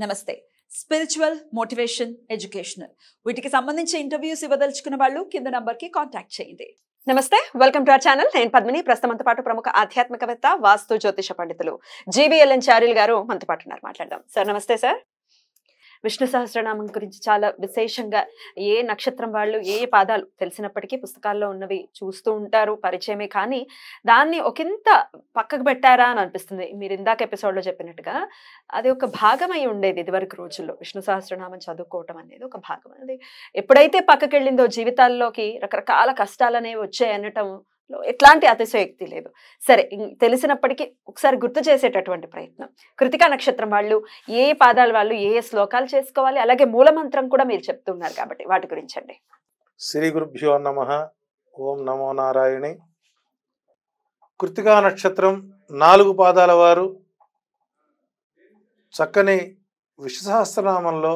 నమస్తే spiritual motivation educational వీటికి సంబంధించి ఇంటర్వ్యూస్ ఇవ్వదలుచుకున్న వాళ్ళు కింద నంబర్కి కాంటాక్ట్ చేయండి నమస్తే వెల్కమ్ టు అవర్ ఛానల్ నేను పద్మిని ప్రస్తుతం పాటు ప్రముఖ ఆధ్యాత్మికవేత్త వాస్తు జ్యోతిష పండితులు జీవీఎల్ఎన్ చార్యుల్ గారు మనతో పాటు ఉన్నారు మాట్లాడదాం సార్ నమస్తే సార్ విష్ణు సహస్రనామం గురించి చాలా విశేషంగా ఏ నక్షత్రం వాళ్ళు ఏ పాదాలు తెలిసినప్పటికీ పుస్తకాల్లో ఉన్నవి చూస్తూ ఉంటారు పరిచయమే కానీ దాన్ని ఒకంత పక్కకు పెట్టారా అని అనిపిస్తుంది మీరు ఇందాక ఎపిసోడ్లో చెప్పినట్టుగా అది ఒక భాగమై ఉండేది ఇదివరకు రోజుల్లో విష్ణు సహస్రనామం చదువుకోవటం అనేది ఒక భాగం అది ఎప్పుడైతే పక్కకెళ్ళిందో వెళ్ళిందో జీవితాల్లోకి రకరకాల కష్టాలు అనేవి వచ్చాయి అనటం ఎట్లాంటి అతిశయోక్తి లేదు సరే తెలిసినప్పటికీ ఒకసారి గుర్తు చేసేటటువంటి ప్రయత్నం కృతికా నక్షత్రం వాళ్ళు ఏ పాదాలు వాళ్ళు ఏ శ్లోకాలు చేసుకోవాలి అలాగే మూలమంత్రం కూడా మీరు చెప్తున్నారు కాబట్టి వాటి గురించండి శ్రీ గురుభ్యో నమ ఓం నమో నారాయణి కృతికా నక్షత్రం నాలుగు పాదాల వారు చక్కని విశ్వసహస్రనామంలో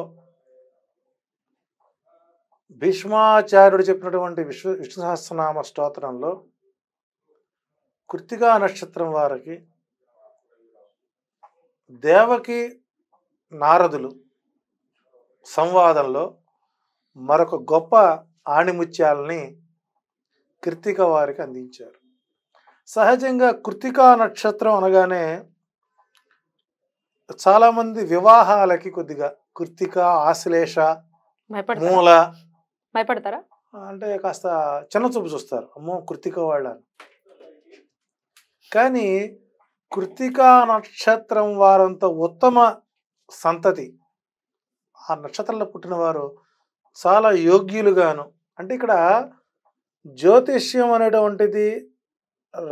భీష్మాచార్యుడు చెప్పినటువంటి విశ్వ విష్ణు సహస్రనామ స్తోత్రంలో కృతిగా నక్షత్రం వారికి దేవకి నారదులు సంవాదంలో మరొక గొప్ప ఆణిముత్యాలని కృతిక వారికి అందించారు సహజంగా కృతికా నక్షత్రం అనగానే చాలామంది వివాహాలకి కొద్దిగా కృతిక ఆశ్లేష మూల భయపడతారా అంటే కాస్త చిన్న చూపు చూస్తారు అమ్మో కృతిక వాళ్ళని కానీ కృతికా నక్షత్రం వారంత ఉత్తమ సంతతి ఆ నక్షత్రంలో పుట్టిన వారు చాలా యోగ్యులుగాను అంటే ఇక్కడ జ్యోతిష్యం అనేటువంటిది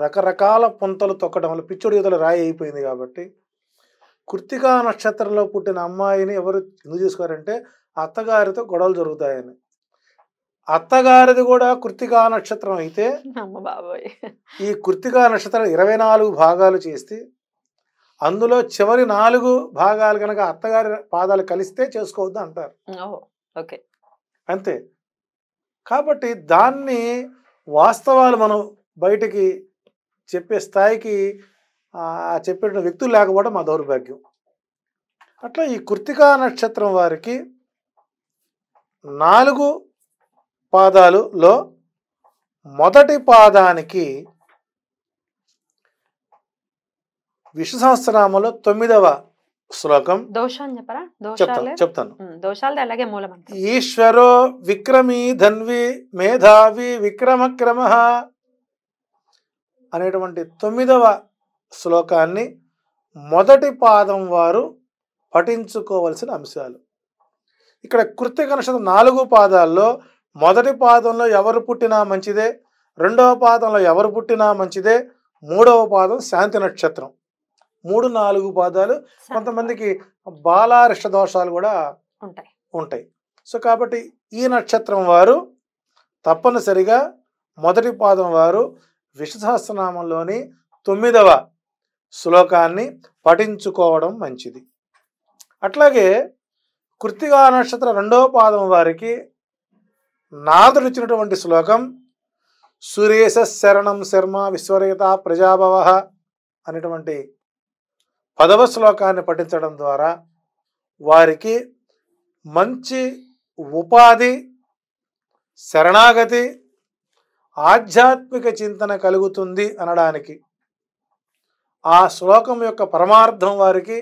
రకరకాల పుంతలు తొక్కడం వల్ల పిచ్చుడు యువతలు రాయి అయిపోయింది కాబట్టి కృతికా నక్షత్రంలో పుట్టిన అమ్మాయిని ఎవరు ఎందుకు చూసుకోరంటే అత్తగారితో గొడవలు జరుగుతాయని అత్తగారిది కూడా కృతికా నక్షత్రం అయితే ఈ కృతికా నక్షత్రం ఇరవై నాలుగు భాగాలు చేస్తే అందులో చివరి నాలుగు భాగాలు కనుక అత్తగారి పాదాలు కలిస్తే చేసుకోవద్దు అంటారు ఓకే అంతే కాబట్టి దాన్ని వాస్తవాలు మనం బయటికి చెప్పే స్థాయికి చెప్పిన వ్యక్తులు లేకపోవడం మా దౌర్భాగ్యం అట్లా ఈ కృతికా నక్షత్రం వారికి నాలుగు పాదాలులో మొదటి పాదానికి విష్ణు సహస్రనామంలో తొమ్మిదవ శ్లోకం చెప్తాను ఈశ్వరో విక్రమీ ధన్వి మేధావి విక్రమక్రమ అనేటువంటి తొమ్మిదవ శ్లోకాన్ని మొదటి పాదం వారు పఠించుకోవలసిన అంశాలు ఇక్కడ కృత్య నాలుగు పాదాల్లో మొదటి పాదంలో ఎవరు పుట్టినా మంచిదే రెండవ పాదంలో ఎవరు పుట్టినా మంచిదే మూడవ పాదం శాంతి నక్షత్రం మూడు నాలుగు పాదాలు కొంతమందికి బాలారిష్ట దోషాలు కూడా ఉంటాయి ఉంటాయి సో కాబట్టి ఈ నక్షత్రం వారు తప్పనిసరిగా మొదటి పాదం వారు విశ్వసహస్రనామంలోని తొమ్మిదవ శ్లోకాన్ని పఠించుకోవడం మంచిది అట్లాగే కృతిగా నక్షత్ర రెండవ పాదం వారికి నారదుడు ఇచ్చినటువంటి శ్లోకం సురేశ శరణం శర్మ విశ్వరేత ప్రజాభవ అనేటువంటి పదవ శ్లోకాన్ని పఠించడం ద్వారా వారికి మంచి ఉపాధి శరణాగతి ఆధ్యాత్మిక చింతన కలుగుతుంది అనడానికి ఆ శ్లోకం యొక్క పరమార్థం వారికి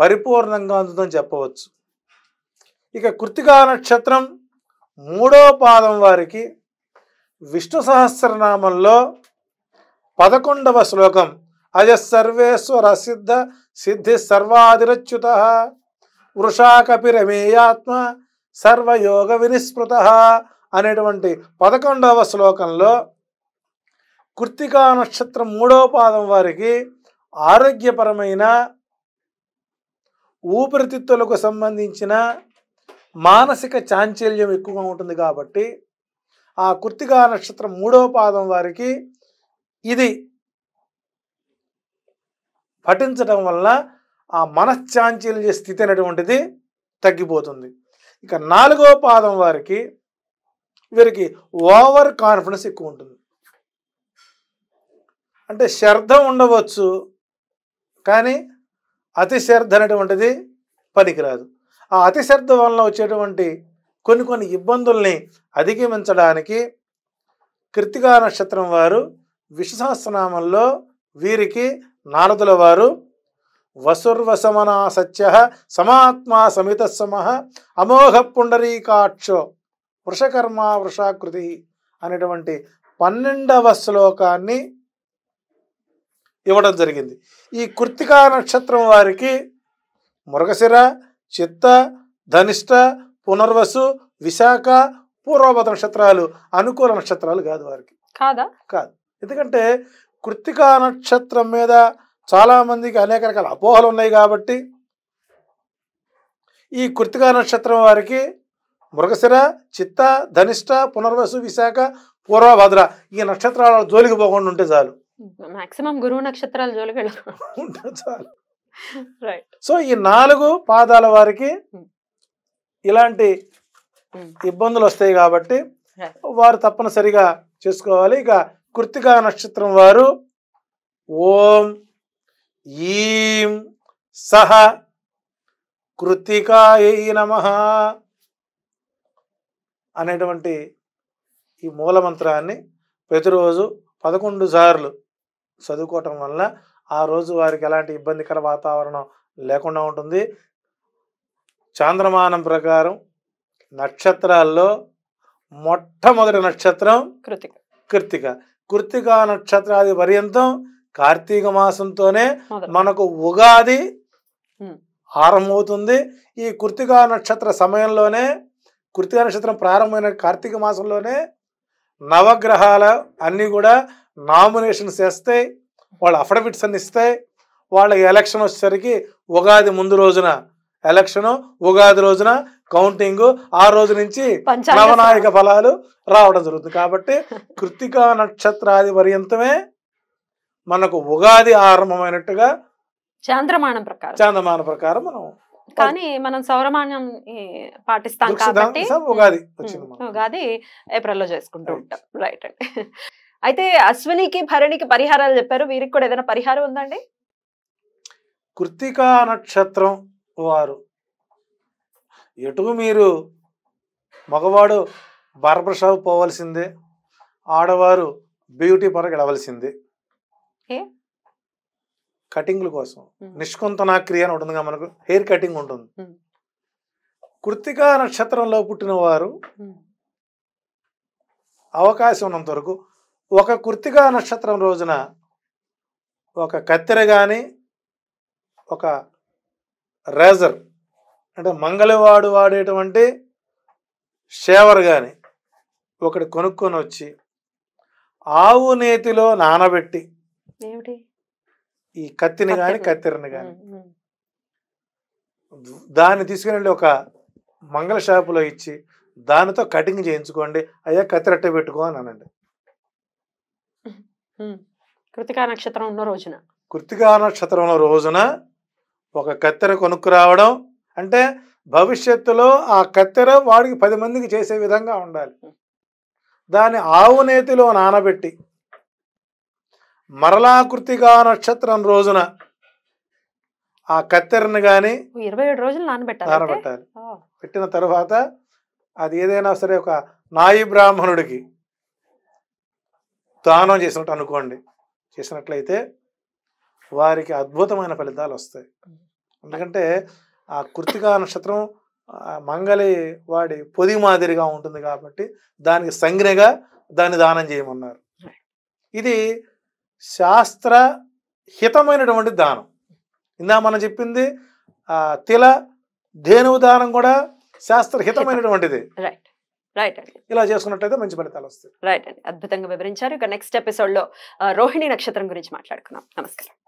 పరిపూర్ణంగా అందుతుందని చెప్పవచ్చు ఇక కృతికా నక్షత్రం మూడో పాదం వారికి విష్ణు సహస్రనామంలో పదకొండవ శ్లోకం అజ సర్వేశ్వర సిద్ధ సిద్ధి సర్వాదిరచ్యుత వృషాకపిరమేయాత్మ సర్వయోగ వినిస్మృత అనేటువంటి పదకొండవ శ్లోకంలో కృత్తికా నక్షత్రం మూడో పాదం వారికి ఆరోగ్యపరమైన ఊపిరితిత్తులకు సంబంధించిన మానసిక చాంచల్యం ఎక్కువగా ఉంటుంది కాబట్టి ఆ కుర్తిగా నక్షత్రం మూడవ పాదం వారికి ఇది పఠించడం వల్ల ఆ మనశ్చాంచల్య స్థితి అనేటువంటిది తగ్గిపోతుంది ఇక నాలుగవ పాదం వారికి వీరికి ఓవర్ కాన్ఫిడెన్స్ ఎక్కువ ఉంటుంది అంటే శ్రద్ధ ఉండవచ్చు కానీ అతి శ్రద్ధ అనేటువంటిది పనికిరాదు ఆ అతిశ్రద్ధ వలన వచ్చేటువంటి కొన్ని కొన్ని ఇబ్బందుల్ని అధిగమించడానికి కృతికా నక్షత్రం వారు విశ్వసహస్రనామంలో వీరికి నారదుల వారు వసుర్వసమనా సత్య సమాత్మా సమిత సమహ అమోఘ పుండరీకాక్షో వృషకర్మ వృషాకృతి అనేటువంటి పన్నెండవ శ్లోకాన్ని ఇవ్వడం జరిగింది ఈ కృత్తికా నక్షత్రం వారికి మురగశిర చిత్త ధనిష్ట పునర్వసు విశాఖ పూర్వపద నక్షత్రాలు అనుకూల నక్షత్రాలు కాదు వారికి కాదా కాదు ఎందుకంటే కృత్తికా నక్షత్రం మీద చాలామందికి అనేక రకాల అపోహలు ఉన్నాయి కాబట్టి ఈ కృత్తికా నక్షత్రం వారికి మృగశిర చిత్త ధనిష్ట పునర్వసు విశాఖ పూర్వభద్ర ఈ నక్షత్రాల జోలికి పోకుండా ఉంటే చాలు మాక్సిమం గురువు నక్షత్రాలు జోలికి చాలు సో ఈ నాలుగు పాదాల వారికి hmm. ఇలాంటి hmm. ఇబ్బందులు వస్తాయి కాబట్టి వారు తప్పనిసరిగా చేసుకోవాలి ఇక కృతికా నక్షత్రం వారు ఓం ఈం సహ కృతికాయ నమ అనేటువంటి ఈ మూలమంత్రాన్ని ప్రతిరోజు పదకొండు సార్లు చదువుకోవటం వల్ల ఆ రోజు వారికి ఎలాంటి ఇబ్బందికర వాతావరణం లేకుండా ఉంటుంది చాంద్రమానం ప్రకారం నక్షత్రాల్లో మొట్టమొదటి నక్షత్రం కృతిక కృతిక కృతిక నక్షత్రాది పర్యంతం కార్తీక మాసంతోనే మనకు ఉగాది ఆరంభమవుతుంది ఈ కృతికా నక్షత్ర సమయంలోనే కృతిక నక్షత్రం ప్రారంభమైన కార్తీక మాసంలోనే నవగ్రహాల అన్నీ కూడా నామినేషన్స్ వేస్తాయి వాళ్ళు అఫిడవిట్స్ అన్ని ఇస్తే వాళ్ళకి ఎలక్షన్ వచ్చేసరికి ఉగాది ముందు రోజున ఎలక్షన్ ఉగాది రోజున కౌంటింగ్ ఆ రోజు నుంచి నవనాయక ఫలాలు రావడం జరుగుతుంది కాబట్టి కృతికా నక్షత్రాది పర్యంతమే మనకు ఉగాది ఆరంభమైనట్టుగా చంద్రమానం ప్రకారం చాంద్రమానం ప్రకారం మనం కానీ మనం సౌరమాన్యం పాటిస్తాం కాబట్టి ఉగాది ఉగాది ఏప్రిల్లో చేసుకుంటూ ఉంటాం రైట్ అండి అయితే అశ్వినికి భరణికి పరిహారాలు చెప్పారు వీరికి కూడా ఏదైనా పరిహారం ఉందండి కృతికా నక్షత్రం వారు ఎటు మీరు మగవాడు బార్బర్ పోవలసిందే ఆడవారు బ్యూటీ పార్క్ వెళ్ళవలసిందే కటింగ్ల కోసం నిష్కుంతనా క్రియ అని ఉంటుంది మనకు హెయిర్ కటింగ్ ఉంటుంది కృతికా నక్షత్రంలో పుట్టిన వారు అవకాశం ఉన్నంత వరకు ఒక కృతికా నక్షత్రం రోజున ఒక కత్తెర కానీ ఒక రేజర్ అంటే మంగళవాడు వాడేటువంటి షేవర్ కానీ ఒకటి కొనుక్కొని వచ్చి ఆవు నేతిలో నానబెట్టి ఈ కత్తిని కానీ కత్తెరని కానీ దాన్ని తీసుకుని ఒక మంగళ షాపులో ఇచ్చి దానితో కటింగ్ చేయించుకోండి అయ్యా కత్తిరట్టే పెట్టుకో అనండి కృతికా నక్షత్రం ఉన్న రోజున కృతికా నక్షత్రం రోజున ఒక కత్తెర కొనుక్కురావడం అంటే భవిష్యత్తులో ఆ కత్తెర వాడికి పది మందికి చేసే విధంగా ఉండాలి దాన్ని ఆవు నేతిలో నానబెట్టి మరలా కృతికా నక్షత్రం రోజున ఆ కత్తెరను కానీ ఇరవై ఏడు రోజులు నానబెట్టాలి నానబెట్టాలి పెట్టిన తర్వాత అది ఏదైనా సరే ఒక నాయి బ్రాహ్మణుడికి దానం చేసినట్టు అనుకోండి చేసినట్లయితే వారికి అద్భుతమైన ఫలితాలు వస్తాయి ఎందుకంటే ఆ కృతికా నక్షత్రం మంగళి వాడి పొది మాదిరిగా ఉంటుంది కాబట్టి దానికి సంజ్ఞగా దాన్ని దానం చేయమన్నారు ఇది శాస్త్ర హితమైనటువంటి దానం ఇందా మనం చెప్పింది తిల ధేనువు దానం కూడా శాస్త్రహితమైనటువంటిది రైట్ అండి ఇలా చేసుకున్నట్టయితే మంచి ఫలితాలు వస్తాయి రైట్ అండి అద్భుతంగా వివరించారు ఇక నెక్స్ట్ ఎపిసోడ్ లో రోహిణి నక్షత్రం గురించి మాట్లాడుకున్నాం నమస్కారం